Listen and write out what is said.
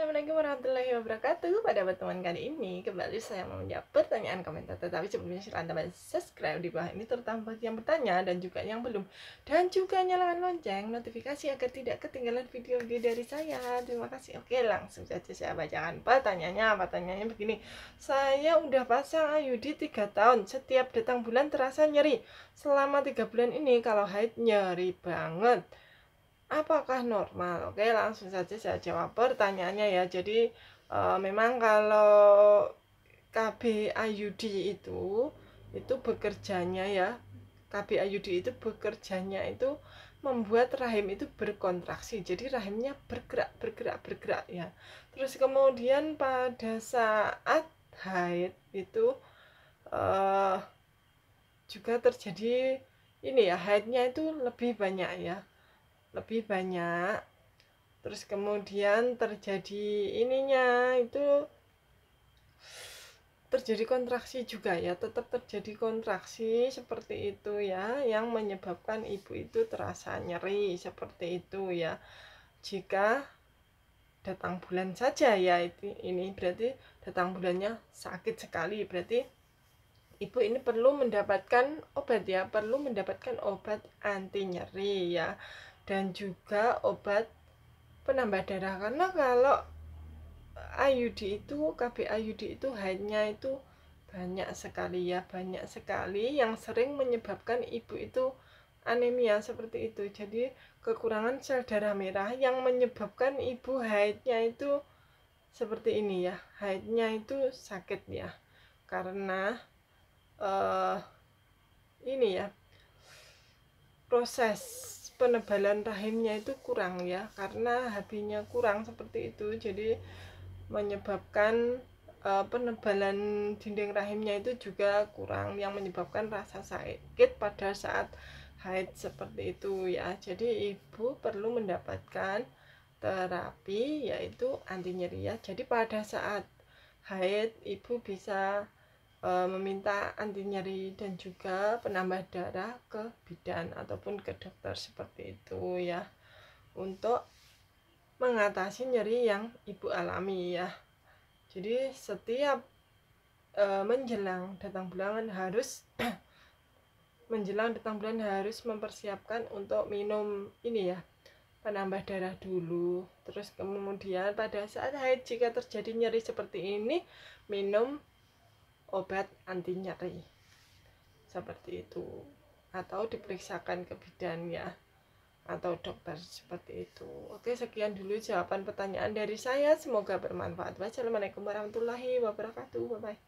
Assalamualaikum warahmatullahi wabarakatuh Pada pertemuan kali ini Kembali saya mau menjawab pertanyaan komentar Tetapi sebelumnya silahkan teman subscribe di bawah ini Terutama bagi yang bertanya dan juga yang belum Dan juga nyalakan lonceng notifikasi Agar tidak ketinggalan video-video dari saya Terima kasih Oke langsung saja saya bacakan pertanyaannya Pertanyaannya begini Saya udah pasang IUD 3 tahun Setiap datang bulan terasa nyeri Selama 3 bulan ini kalau haid nyeri banget apakah normal? Oke, langsung saja saya jawab pertanyaannya ya. Jadi e, memang kalau KB itu itu bekerjanya ya. KB itu bekerjanya itu membuat rahim itu berkontraksi. Jadi rahimnya bergerak, bergerak, bergerak ya. Terus kemudian pada saat haid itu e, juga terjadi ini ya haidnya itu lebih banyak ya lebih banyak terus kemudian terjadi ininya itu terjadi kontraksi juga ya tetap terjadi kontraksi seperti itu ya yang menyebabkan ibu itu terasa nyeri seperti itu ya jika datang bulan saja ya itu ini berarti datang bulannya sakit sekali berarti ibu ini perlu mendapatkan obat ya perlu mendapatkan obat anti nyeri ya dan juga obat penambah darah karena kalau IUD itu KB IUD itu hanya itu banyak sekali ya banyak sekali yang sering menyebabkan ibu itu anemia seperti itu jadi kekurangan sel darah merah yang menyebabkan ibu haidnya itu seperti ini ya haidnya itu sakit ya karena uh, ini ya proses penebalan rahimnya itu kurang ya karena hb kurang seperti itu jadi menyebabkan e, penebalan dinding rahimnya itu juga kurang yang menyebabkan rasa sakit pada saat haid seperti itu ya jadi ibu perlu mendapatkan terapi yaitu anti nyeri ya jadi pada saat haid ibu bisa e, meminta anti nyeri dan juga penambah darah ke bidan ataupun ke dokter seperti itu ya untuk mengatasi nyeri yang ibu alami ya jadi setiap e, menjelang datang bulan harus menjelang datang bulan harus mempersiapkan untuk minum ini ya penambah darah dulu terus kemudian pada saat haid jika terjadi nyeri seperti ini minum obat anti nyeri seperti itu atau diperiksakan ke bidannya atau dokter seperti itu oke sekian dulu jawaban pertanyaan dari saya semoga bermanfaat wassalamualaikum warahmatullahi wabarakatuh bye bye